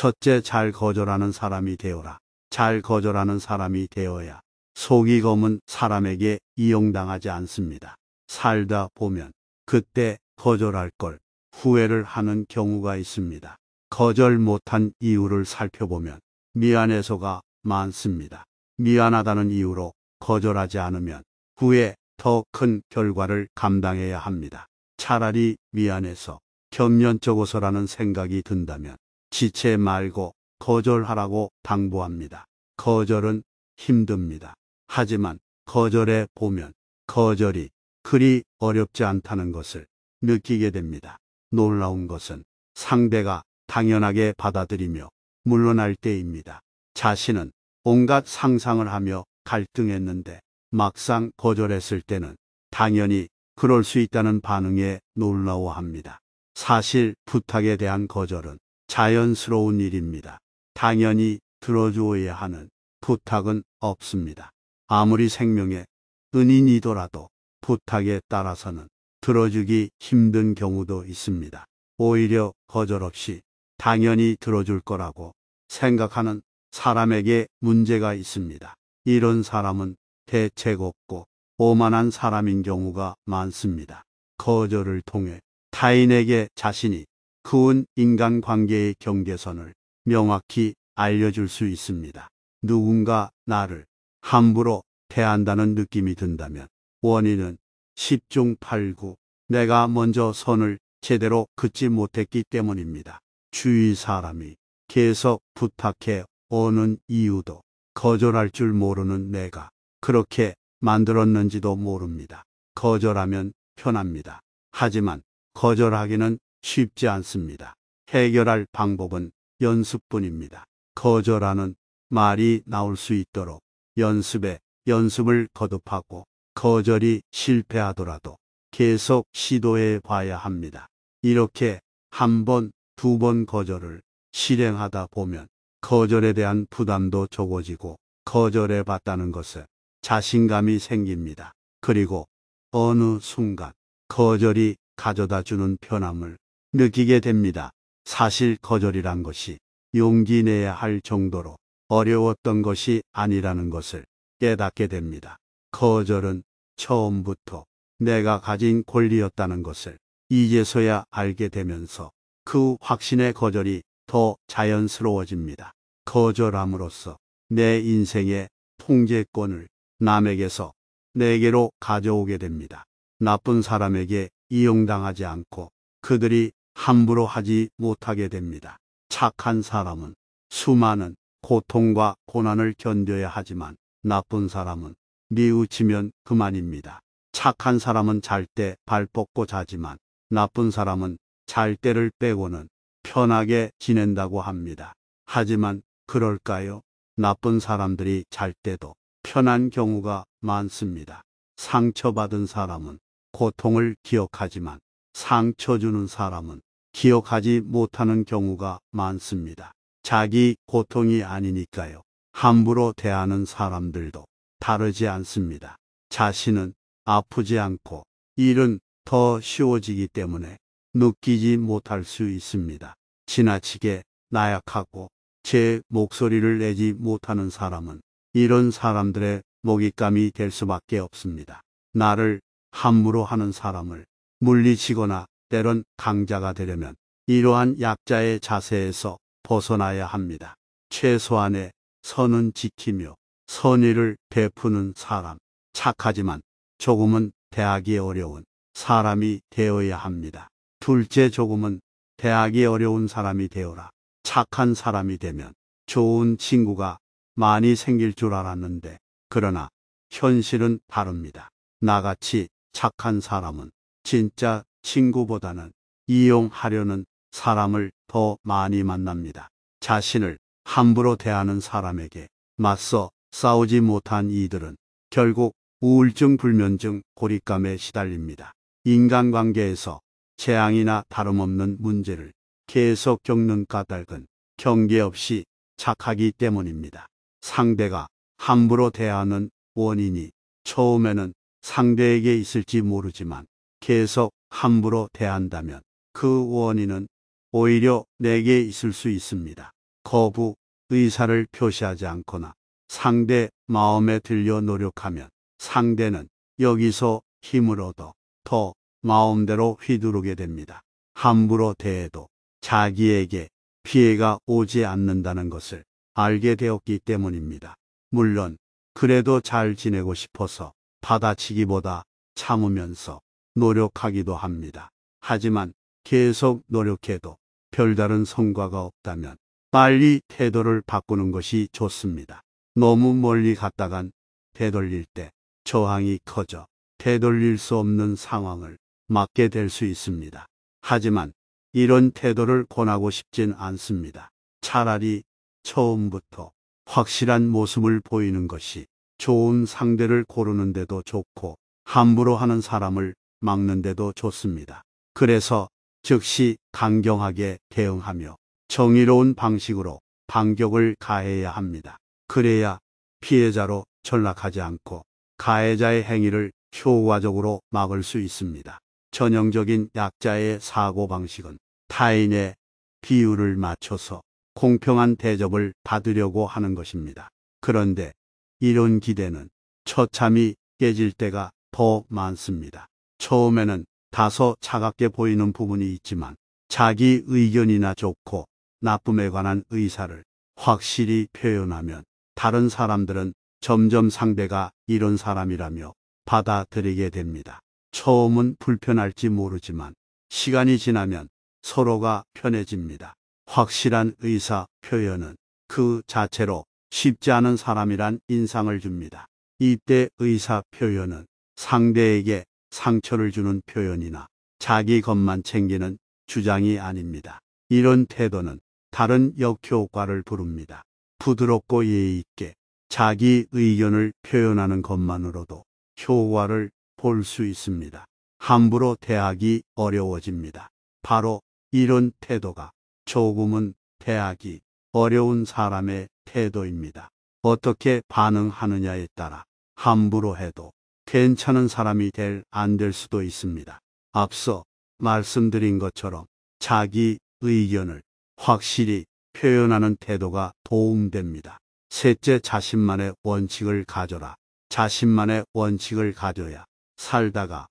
첫째 잘 거절하는 사람이 되어라. 잘 거절하는 사람이 되어야 속이 검은 사람에게 이용당하지 않습니다. 살다 보면 그때 거절할 걸 후회를 하는 경우가 있습니다. 거절 못한 이유를 살펴보면 미안해서가 많습니다. 미안하다는 이유로 거절하지 않으면 후에 더 큰 결과를 감당해야 합니다. 차라리 미안해서 겸연적어서라는 생각이 든다면 지체 말고 거절하라고 당부합니다. 거절은 힘듭니다. 하지만 거절해 보면 거절이 그리 어렵지 않다는 것을 느끼게 됩니다. 놀라운 것은 상대가 당연하게 받아들이며 물러날 때입니다. 자신은 온갖 상상을 하며 갈등했는데 막상 거절했을 때는 당연히 그럴 수 있다는 반응에 놀라워합니다. 사실 부탁에 대한 거절은 자연스러운 일입니다. 당연히 들어주어야 하는 부탁은 없습니다. 아무리 생명의 은인이더라도 부탁에 따라서는 들어주기 힘든 경우도 있습니다. 오히려 거절 없이 당연히 들어줄 거라고 생각하는 사람에게 문제가 있습니다. 이런 사람은 대책 없고 오만한 사람인 경우가 많습니다. 거절을 통해 타인에게 자신이 그은 인간관계의 경계선을 명확히 알려줄 수 있습니다. 누군가 나를 함부로 대한다는 느낌이 든다면 원인은 1중 8구 내가 먼저 선을 제대로 긋지 못했기 때문입니다. 주위 사람이 계속 부탁해 오는 이유도 거절할 줄 모르는 내가 그렇게 만들었는지도 모릅니다. 거절하면 편합니다. 하지만 거절하기는 쉽지 않습니다. 해결할 방법은 연습뿐입니다. 거절하는 말이 나올 수 있도록 연습에 연습을 거듭하고 거절이 실패하더라도 계속 시도해 봐야 합니다. 이렇게 한 번, 두 번 거절을 실행하다 보면 거절에 대한 부담도 적어지고 거절해 봤다는 것에 자신감이 생깁니다. 그리고 어느 순간 거절이 가져다 주는 편함을 느끼게 됩니다. 사실 거절이란 것이 용기 내야 할 정도로 어려웠던 것이 아니라는 것을 깨닫게 됩니다. 거절은 처음부터 내가 가진 권리였다는 것을 이제서야 알게 되면서 그 확신의 거절이 더 자연스러워집니다. 거절함으로써 내 인생의 통제권을 남에게서 내게로 가져오게 됩니다. 나쁜 사람에게 이용당하지 않고 그들이 함부로 하지 못하게 됩니다. 착한 사람은 수많은 고통과 고난을 견뎌야 하지만 나쁜 사람은 미우치면 그만입니다. 착한 사람은 잘 때 발 뻗고 자지만 나쁜 사람은 잘 때를 빼고는 편하게 지낸다고 합니다. 하지만 그럴까요? 나쁜 사람들이 잘 때도 편한 경우가 많습니다. 상처받은 사람은 고통을 기억하지만 상처 주는 사람은 기억하지 못하는 경우가 많습니다. 자기 고통이 아니니까요. 함부로 대하는 사람들도 다르지 않습니다. 자신은 아프지 않고 일은 더 쉬워지기 때문에 느끼지 못할 수 있습니다. 지나치게 나약하고 제 목소리를 내지 못하는 사람은 이런 사람들의 먹잇감이 될 수밖에 없습니다. 나를 함부로 하는 사람을 물리치거나 때론 강자가 되려면 이러한 약자의 자세에서 벗어나야 합니다. 최소한의 선은 지키며 선의를 베푸는 사람, 착하지만 조금은 대하기 어려운 사람이 되어야 합니다. 둘째 조금은 대하기 어려운 사람이 되어라. 착한 사람이 되면 좋은 친구가 많이 생길 줄 알았는데 그러나 현실은 다릅니다. 나같이 착한 사람은 진짜 친구보다는 이용하려는 사람을 더 많이 만납니다. 자신을 함부로 대하는 사람에게 맞서 싸우지 못한 이들은 결국 우울증, 불면증, 고립감에 시달립니다. 인간관계에서 재앙이나 다름없는 문제를 계속 겪는 까닭은 경계 없이 착하기 때문입니다. 상대가 함부로 대하는 원인이 처음에는 상대에게 있을지 모르지만 계속 함부로 대한다면 그 원인은 오히려 내게 있을 수 있습니다. 거부, 의사를 표시하지 않거나 상대 마음에 들려 노력하면 상대는 여기서 힘을 얻어 더 마음대로 휘두르게 됩니다. 함부로 대해도 자기에게 피해가 오지 않는다는 것을 알게 되었기 때문입니다. 물론 그래도 잘 지내고 싶어서 받아치기보다 참으면서 노력하기도 합니다. 하지만 계속 노력해도 별다른 성과가 없다면 빨리 태도를 바꾸는 것이 좋습니다. 너무 멀리 갔다간 되돌릴 때 저항이 커져 되돌릴 수 없는 상황을 맞게 될 수 있습니다. 하지만 이런 태도를 권하고 싶진 않습니다. 차라리 처음부터 확실한 모습을 보이는 것이 좋은 상대를 고르는데도 좋고 함부로 하는 사람을 막는데도 좋습니다. 그래서 즉시 강경하게 대응하며 정의로운 방식으로 반격을 가해야 합니다. 그래야 피해자로 전락하지 않고 가해자의 행위를 효과적으로 막을 수 있습니다. 전형적인 약자의 사고방식은 타인의 비율을 맞춰서 공평한 대접을 받으려고 하는 것입니다. 그런데 이런 기대는 처참히 깨질 때가 더 많습니다. 처음에는 다소 차갑게 보이는 부분이 있지만 자기 의견이나 좋고 나쁨에 관한 의사를 확실히 표현하면 다른 사람들은 점점 상대가 이런 사람이라며 받아들이게 됩니다. 처음은 불편할지 모르지만 시간이 지나면 서로가 편해집니다. 확실한 의사 표현은 그 자체로 쉽지 않은 사람이란 인상을 줍니다. 이때 의사 표현은 상대에게 상처를 주는 표현이나 자기 것만 챙기는 주장이 아닙니다. 이런 태도는 다른 역효과를 부릅니다. 부드럽고 예의 있게 자기 의견을 표현하는 것만으로도 효과를 볼 수 있습니다. 함부로 대하기 어려워집니다. 바로 이런 태도가 조금은 대하기 어려운 사람의 태도입니다. 어떻게 반응하느냐에 따라 함부로 해도 괜찮은 사람이 될, 안 될 수도 있습니다. 앞서 말씀드린 것처럼 자기 의견을 확실히 표현하는 태도가 도움됩니다. 셋째, 자신만의 원칙을 가져라. 자신만의 원칙을 가져야 살다가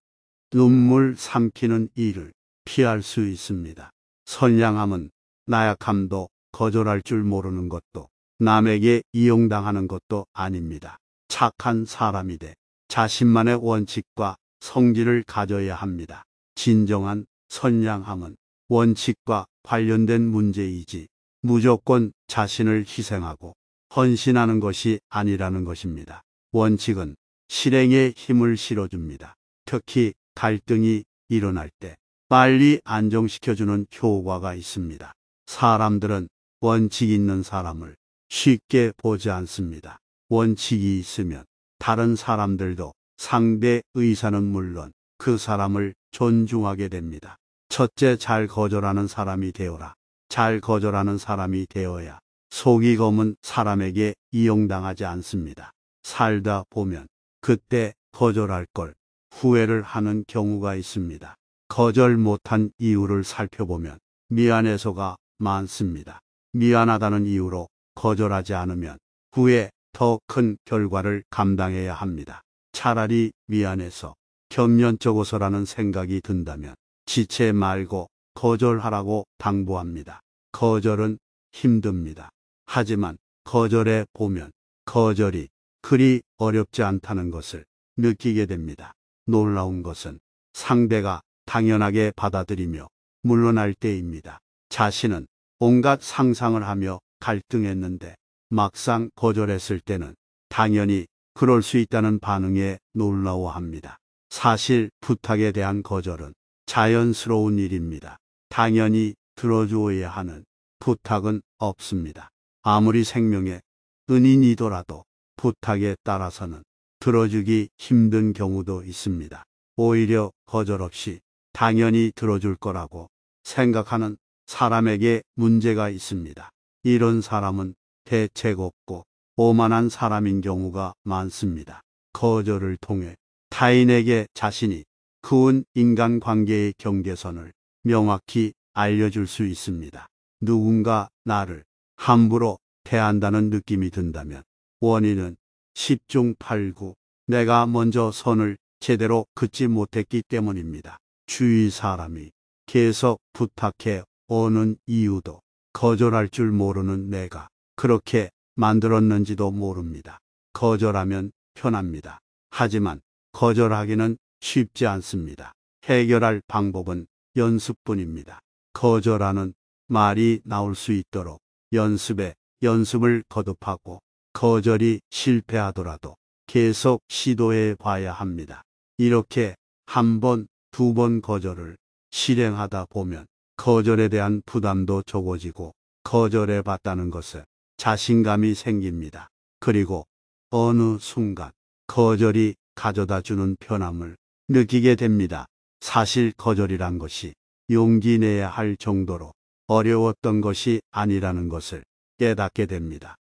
눈물 삼키는 일을 피할 수 있습니다. 선량함은 나약함도 거절할 줄 모르는 것도 남에게 이용당하는 것도 아닙니다. 착한 사람이 돼 자신만의 원칙과 성질을 가져야 합니다. 진정한 선량함은 원칙과 관련된 문제이지 무조건 자신을 희생하고 헌신하는 것이 아니라는 것입니다. 원칙은 실행에 힘을 실어줍니다. 특히 갈등이 일어날 때 빨리 안정시켜주는 효과가 있습니다. 사람들은 원칙 있는 사람을 쉽게 보지 않습니다. 원칙이 있으면 다른 사람들도 상대 의사는 물론 그 사람을 존중하게 됩니다. 첫째 잘 거절하는 사람이 되어라. 잘 거절하는 사람이 되어야 속이 검은 사람에게 이용당하지 않습니다. 살다 보면 그때 거절할 걸 후회를 하는 경우가 있습니다. 거절 못한 이유를 살펴보면 미안해서가 많습니다. 미안하다는 이유로 거절하지 않으면 후회, 더큰 결과를 감당해야 합니다. 차라리 미안해서 겸연적어서라는 생각이 든다면 지체 말고 거절하라고 당부합니다. 거절은 힘듭니다. 하지만 거절해 보면 거절이 그리 어렵지 않다는 것을 느끼게 됩니다. 놀라운 것은 상대가 당연하게 받아들이며 물러날 때입니다. 자신은 온갖 상상을 하며 갈등했는데 막상 거절했을 때는 당연히 그럴 수 있다는 반응에 놀라워합니다. 사실 부탁에 대한 거절은 자연스러운 일입니다. 당연히 들어주어야 하는 부탁은 없습니다. 아무리 생명의 은인이더라도 부탁에 따라서는 들어주기 힘든 경우도 있습니다. 오히려 거절 없이 당연히 들어줄 거라고 생각하는 사람에게 문제가 있습니다. 이런 사람은 대책 없고 오만한 사람인 경우가 많습니다. 거절을 통해 타인에게 자신이 그은 인간관계의 경계선을 명확히 알려줄 수 있습니다. 누군가 나를 함부로 대한다는 느낌이 든다면 원인은 10중 8구 내가 먼저 선을 제대로 긋지 못했기 때문입니다. 주위 사람이 계속 부탁해 오는 이유도 거절할 줄 모르는 내가 그렇게 만들었는지도 모릅니다. 거절하면 편합니다. 하지만 거절하기는 쉽지 않습니다. 해결할 방법은 연습뿐입니다. 거절하는 말이 나올 수 있도록 연습에 연습을 거듭하고 거절이 실패하더라도 계속 시도해 봐야 합니다. 이렇게 한 번, 두 번 거절을 실행하다 보면 거절에 대한 부담도 적어지고 거절해 봤다는 것을 자신감이 생깁니다. 그리고 어느 순간 거절이 가져다 주는 편함을 느끼게 됩니다. 사실 거절이란 것이 용기 내야 할 정도로 어려웠던 것이 아니라는 것을 깨닫게 됩니다.